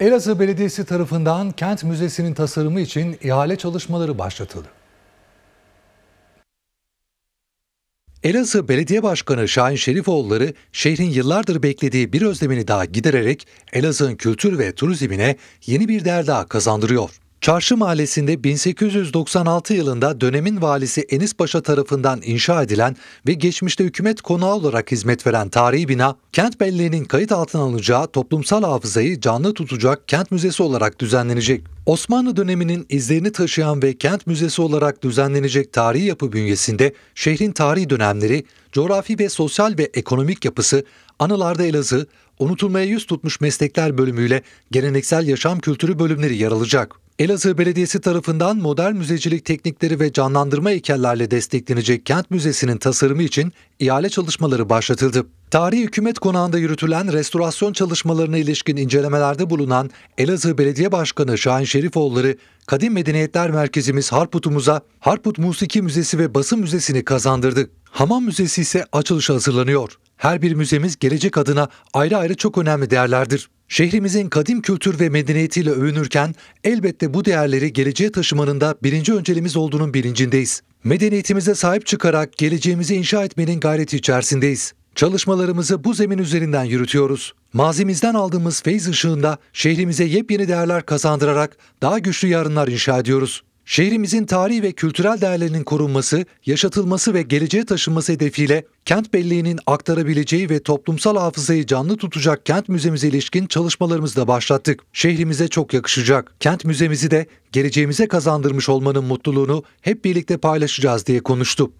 Elazığ Belediyesi tarafından Kent Müzesi'nin tasarımı için ihale çalışmaları başlatıldı. Elazığ Belediye Başkanı Şahin Şerifoğulları şehrin yıllardır beklediği bir özlemini daha gidererek Elazığ'ın kültür ve turizmine yeni bir değer daha kazandırıyor. Çarşı Mahallesi'nde 1896 yılında dönemin valisi Enis Paşa tarafından inşa edilen ve geçmişte hükümet konağı olarak hizmet veren tarihi bina, kent belleğinin kayıt altına alınacağı toplumsal hafızayı canlı tutacak kent müzesi olarak düzenlenecek. Osmanlı döneminin izlerini taşıyan ve kent müzesi olarak düzenlenecek tarihi yapı bünyesinde şehrin tarihi dönemleri, coğrafi ve sosyal ve ekonomik yapısı, anılarda Elazığ, unutulmaya yüz tutmuş meslekler bölümüyle geleneksel yaşam kültürü bölümleri yer alacak. Elazığ Belediyesi tarafından model müzecilik teknikleri ve canlandırma heykellerle desteklenecek kent müzesinin tasarımı için ihale çalışmaları başlatıldı. Tarihi hükümet konağında yürütülen restorasyon çalışmalarına ilişkin incelemelerde bulunan Elazığ Belediye Başkanı Şahin Şerifoğulları, Kadim Medeniyetler Merkezimiz Harput'umuza Harput Musiki Müzesi ve Basın Müzesi'ni kazandırdı. Hamam Müzesi ise açılışa hazırlanıyor. Her bir müzemiz gelecek adına ayrı ayrı çok önemli değerlerdir. Şehrimizin kadim kültür ve medeniyetiyle övünürken elbette bu değerleri geleceğe taşımanın da birinci öncelimiz olduğunun bilincindeyiz. Medeniyetimize sahip çıkarak geleceğimizi inşa etmenin gayreti içerisindeyiz. Çalışmalarımızı bu zemin üzerinden yürütüyoruz. Mazimizden aldığımız feyiz ışığında şehrimize yepyeni değerler kazandırarak daha güçlü yarınlar inşa ediyoruz. Şehrimizin tarihi ve kültürel değerlerinin korunması, yaşatılması ve geleceğe taşınması hedefiyle kent belleğinin aktarabileceği ve toplumsal hafızayı canlı tutacak kent müzemize ilişkin çalışmalarımızı da başlattık. Şehrimize çok yakışacak. Kent müzemizi de geleceğimize kazandırmış olmanın mutluluğunu hep birlikte paylaşacağız diye konuştu.